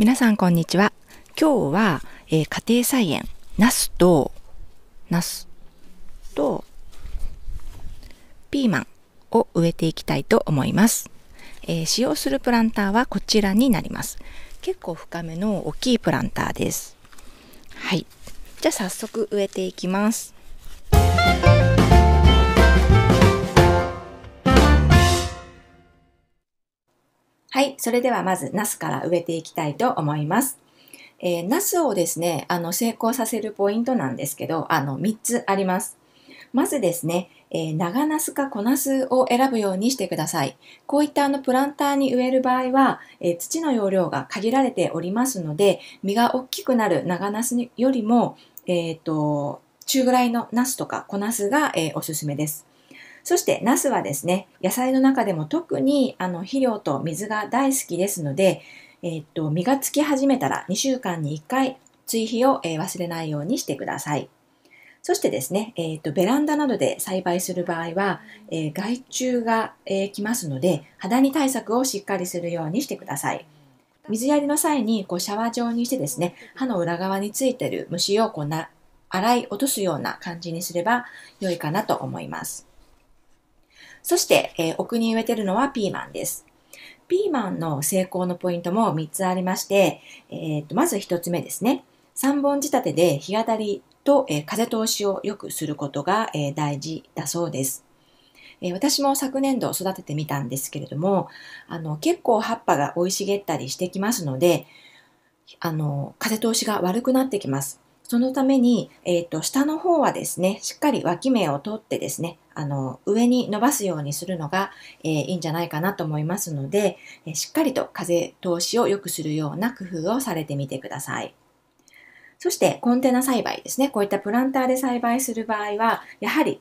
皆さんこんにちは。今日は、えー、家庭菜園、ナスと、ナスと、ピーマンを植えていきたいと思います。えー、使用するプランターはこちらになります。結構深めの大きいプランターです。はい。じゃあ早速植えていきます。はい、それではまずナスから植えていきたいと思います。えー、ナスをですね、あの成功させるポイントなんですけど、あの3つあります。まずですね、えー、長ナスか小ナスを選ぶようにしてください。こういったあのプランターに植える場合は、えー、土の容量が限られておりますので、実が大きくなる長ナスよりも、えっ、と、中ぐらいのナスとか小ナスが、えおすすめです。そしてナスはですね、野菜の中でも特にあの肥料と水が大好きですので、えー、っと実がつき始めたら2週間に1回追肥を、えー、忘れないようにしてください。そしてですね、えーとベランダなどで栽培する場合は、えー、害虫が、えー、来ますので肌に対策をしっかりするようにしてください。水やりの際にこうシャワー状にしてですね歯の裏側についている虫をこうな洗い落とすような感じにすれば良いかなと思います。そして、えー、奥に植えてるのはピーマンです。ピーマンの成功のポイントも3つありまして、えー、とまず1つ目ですね。3本仕立てで日当たりと、えー、風通しを良くすることが、えー、大事だそうです。え私も昨年度育ててみたんですけれどもあの結構葉っぱが生い茂ったりしてきますのであの風通しが悪くなってきますそのために、えっ、ー、と、下の方はですね、しっかり脇芽を取ってですね、あの、上に伸ばすようにするのが、えー、いいんじゃないかなと思いますので、えしっかりと風通しを良くするような工夫をされてみてください。そしてコンテナ栽培ですね。こういったプランターで栽培する場合は、やはり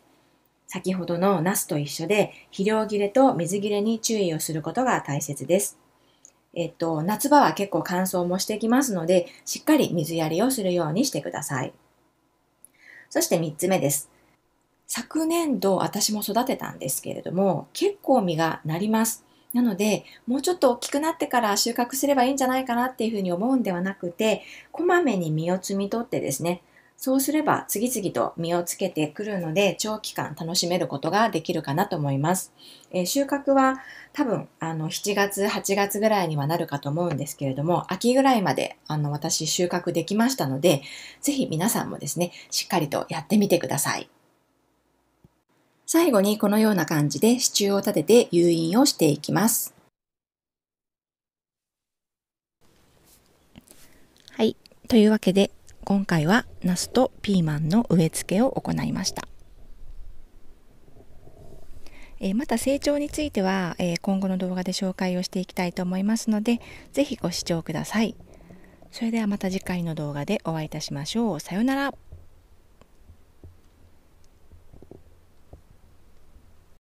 先ほどのナスと一緒で肥料切れと水切れに注意をすることが大切です。えっと、夏場は結構乾燥もしてきますので、しっかり水やりをするようにしてください。そして3つ目です。昨年度私も育てたんですけれども、結構実がなります。なので、もうちょっと大きくなってから収穫すればいいんじゃないかなっていうふうに思うんではなくて、こまめに実を摘み取ってですね、そうすれば次々と実をつけてくるので長期間楽しめることができるかなと思います。えー、収穫は多分あの7月8月ぐらいにはなるかと思うんですけれども秋ぐらいまであの私収穫できましたのでぜひ皆さんもですねしっかりとやってみてください。最後にこのような感じで支柱を立てて誘引をしていきます。はい。というわけで今回はナスとピーマンの植え付けを行いました。えまた成長については、え今後の動画で紹介をしていきたいと思いますので、是非ご視聴ください。それではまた次回の動画でお会いいたしましょう。さようなら。